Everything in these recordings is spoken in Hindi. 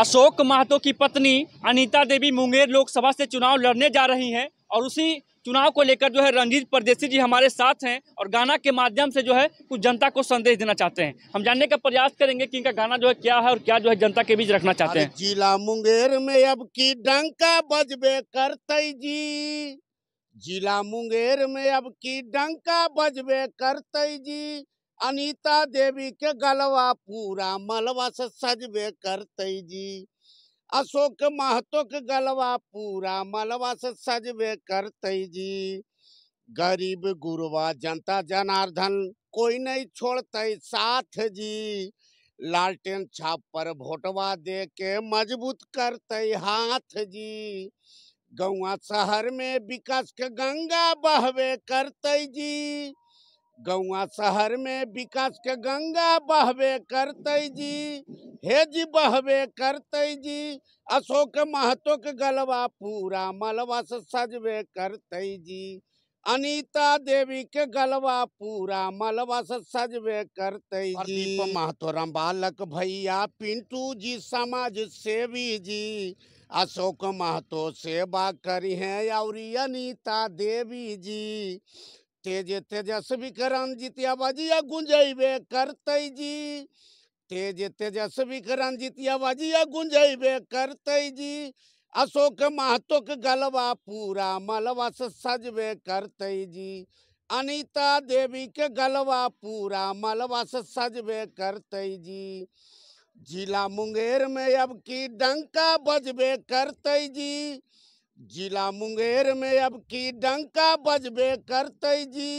अशोक महतो की पत्नी अनीता देवी मुंगेर लोकसभा से चुनाव लड़ने जा रही हैं और उसी चुनाव को लेकर जो है रंजीत परदेसी जी हमारे साथ हैं और गाना के माध्यम से जो है कुछ जनता को संदेश देना चाहते हैं हम जानने का प्रयास करेंगे कि इनका गाना जो है क्या है और क्या जो है जनता के बीच रखना चाहते हैं जिला मुंगेर में अब की डंका बजबे करते जी जिला मुंगेर में अब की डंका बजबे करते जी अनीता देवी के गलवा पूरा मलवा से सजबे करते जी अशोक महतो के गलवा पूरा मलवा से सजबे करते जी गरीब गुरुवा जनता जनार्दन कोई नहीं छोड़ते साथ जी लालटेन छाप पर भोटवा दे के मजबूत करते हाथ जी गौआ शहर में विकास के गंगा बहवे करते जी गौआ शहर में विकास के गंगा बहबे करते जी हे जी बहबे करते जी अशोक महतो के गलवा पूरा मलबा से सजबे करते जी अनीता देवी के गलवा पूरा मलबा से सजबे करते जी महतो राम बालक भैया पिंटू जी समाज सेवी जी अशोक महतो सेवा करी है और अनीता देवी जी तेज तेजस्वी करण जितिया बाजिया गुंजैबे करतै जी तेज तेजस्वी करण जितिया बाजिया गुंजैबे करतै जी अशोक महतोक गलवा पूरा मलवा से सजबे करतै जी अनीता देवी के गलवा पूरा मलवा से सजबे करतै जी जिला मुंगेर में अब की डंका बजबे करते जी जिला मुंगेर में अब की डंका बजबे करते जी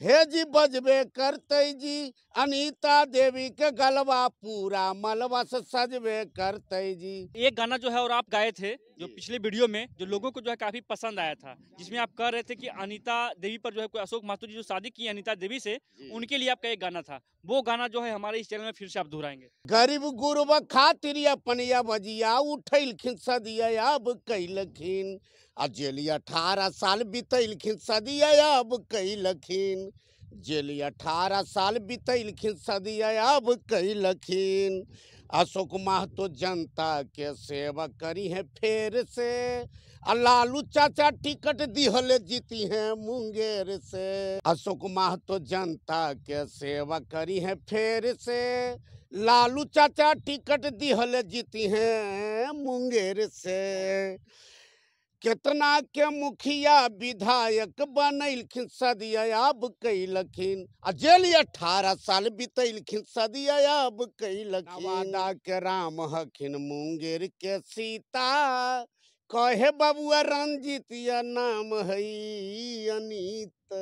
हे जी बजबे करते जी अनीता देवी के गलवा पूरा मलबस सजबे करते जी ये गाना जो है और आप गाए थे जो पिछले वीडियो में जो लोगों को जो है काफी पसंद आया था जिसमें आप कह रहे थे कि अनीता देवी पर जो है कोई अशोक महतो जी जो शादी की अनीता देवी से उनके लिए आपका एक गाना था वो गाना जो है हमारे इस चैनल में फिर से आप दोहराएंगे गरीब गुरु खातिर पनिया बजिया उठलखिन सदिया अब कैलखिन आ जेलिया अठारह साल बीतलखिन सदिया अब कैलखिन जेली अठारह साल बीतलखिन सदिया अब कैलखिन अशोक महतो जनता के सेवा करी है फेर से लालू चाचा टिकट दिहले जीती हैं मुंगेर से अशोक महतो जनता के सेवा करी है फेर से लालू चाचा टिकट दिहले जीती हैं मुंगेर से कितना के मुखिया विधायक बनलखिन सदयाब कैलखिन आ जेल अठारह साल बीतलखिन सदियाब कैलखिन नवादा के राम हखिन मुंगेर के सीता कहे बबुआ रंजित या नाम है अनित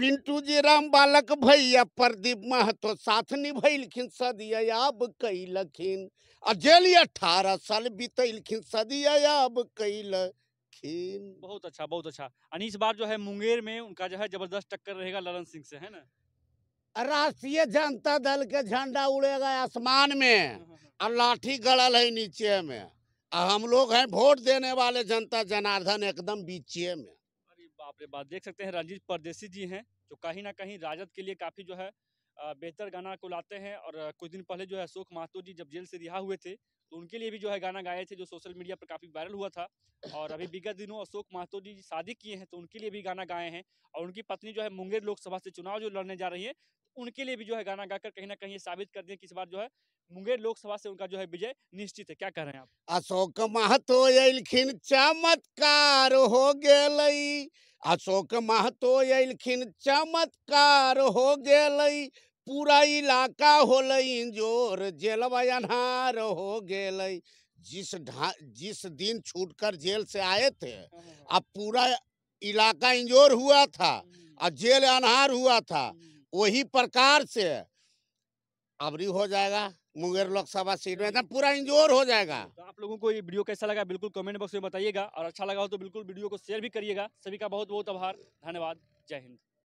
पिंटू जी राम बालक भैया प्रदीप महतो साथ निभलखिन सदिया अब कैलखिन आ जेल अठारह साल बीतलखिन सदिया अब कैलखिन बहुत अच्छा बहुत अच्छा इस बार जो है मुंगेर में उनका जो है जबरदस्त टक्कर रहेगा ललन सिंह से है ना राष्ट्रीय जनता दल के झंडा उड़ेगा आसमान में और हाँ, हाँ, हाँ। लाठी गड़ल है नीचे में आ हम लोग हैं वोट देने वाले जनता जनार्दन एकदम बीचे में अपने बात देख सकते हैं रंजीत परदेसी जी हैं जो कहीं ना कहीं राजद के लिए काफ़ी जो है बेहतर गाना को लाते हैं और कुछ दिन पहले जो है अशोक महतो जी जब जेल से रिहा हुए थे तो उनके लिए भी जो है गाना गाए थे जो सोशल मीडिया पर काफ़ी वायरल हुआ था और अभी विगत दिनों अशोक महतो जी शादी किए हैं तो उनके लिए भी गाना गाए हैं और उनकी पत्नी जो है मुंगेर लोकसभा से चुनाव जो लड़ने जा रही है तो उनके लिए भी जो है गाना गाकर कहीं ना कहीं ये साबित कर दिए कि इस बार जो है मुंगेर लोकसभा से उनका जो है विजय निश्चित है क्या कह रहे हैं आप अशोक महतो चमत्कार हो गई अशोक महतो एलखिन चमत्कार हो गए पूरा इलाका होल जोर जेलवा अनहार हो गए जिस ढा जिस दिन छूटकर जेल से आए थे हाँ। अब पूरा इलाका इंजोर हुआ था हम्म। और जेल अनहार हुआ था हम्म। वही प्रकार से अबरी हो जाएगा मुंगेर लोकसभा सीट में था पूरा इंजोर हो जाएगा तो आप लोगों को ये वीडियो कैसा लगा बिल्कुल कमेंट बॉक्स में बताइएगा और अच्छा लगा हो तो बिल्कुल वीडियो को शेयर भी करिएगा सभी का बहुत बहुत आभार धन्यवाद जय हिंद